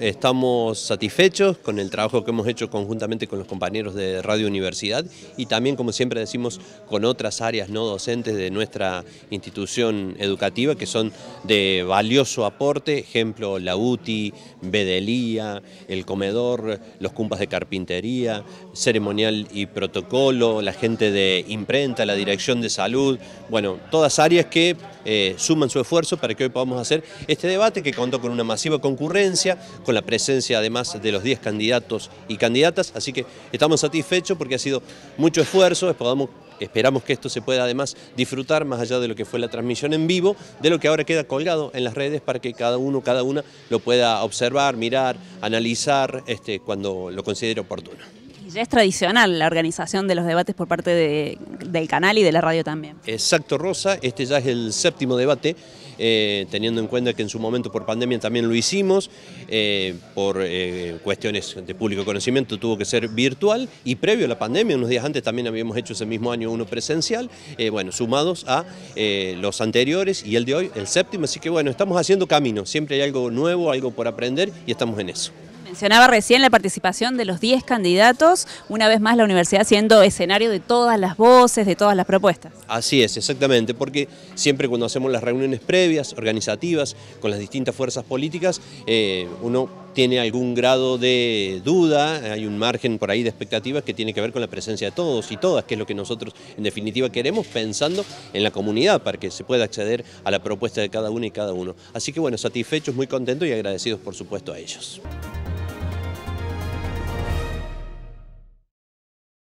Estamos satisfechos con el trabajo que hemos hecho conjuntamente con los compañeros de Radio Universidad y también, como siempre decimos, con otras áreas no docentes de nuestra institución educativa que son de valioso aporte, ejemplo, la UTI, Bedelía, el comedor, los cumpas de carpintería, ceremonial y protocolo, la gente de imprenta, la dirección de salud, bueno, todas áreas que eh, suman su esfuerzo para que hoy podamos hacer este debate que contó con una masiva concurrencia, con la presencia además de los 10 candidatos y candidatas, así que estamos satisfechos porque ha sido mucho esfuerzo, Esperamos que esto se pueda además disfrutar, más allá de lo que fue la transmisión en vivo, de lo que ahora queda colgado en las redes para que cada uno, cada una lo pueda observar, mirar, analizar este, cuando lo considere oportuno ya es tradicional la organización de los debates por parte del canal y de la radio también. Exacto, Rosa, este ya es el séptimo debate, eh, teniendo en cuenta que en su momento por pandemia también lo hicimos, eh, por eh, cuestiones de público conocimiento tuvo que ser virtual y previo a la pandemia, unos días antes también habíamos hecho ese mismo año uno presencial, bueno, sumados a los anteriores y el de hoy, el séptimo, así que bueno, estamos haciendo camino, siempre hay algo nuevo, algo por aprender y estamos en eso. Mencionaba recién la participación de los 10 candidatos, una vez más la universidad siendo escenario de todas las voces, de todas las propuestas. Así es, exactamente, porque siempre cuando hacemos las reuniones previas, organizativas, con las distintas fuerzas políticas, eh, uno tiene algún grado de duda, hay un margen por ahí de expectativas que tiene que ver con la presencia de todos y todas, que es lo que nosotros en definitiva queremos, pensando en la comunidad para que se pueda acceder a la propuesta de cada uno y cada uno. Así que bueno, satisfechos, muy contentos y agradecidos por supuesto a ellos.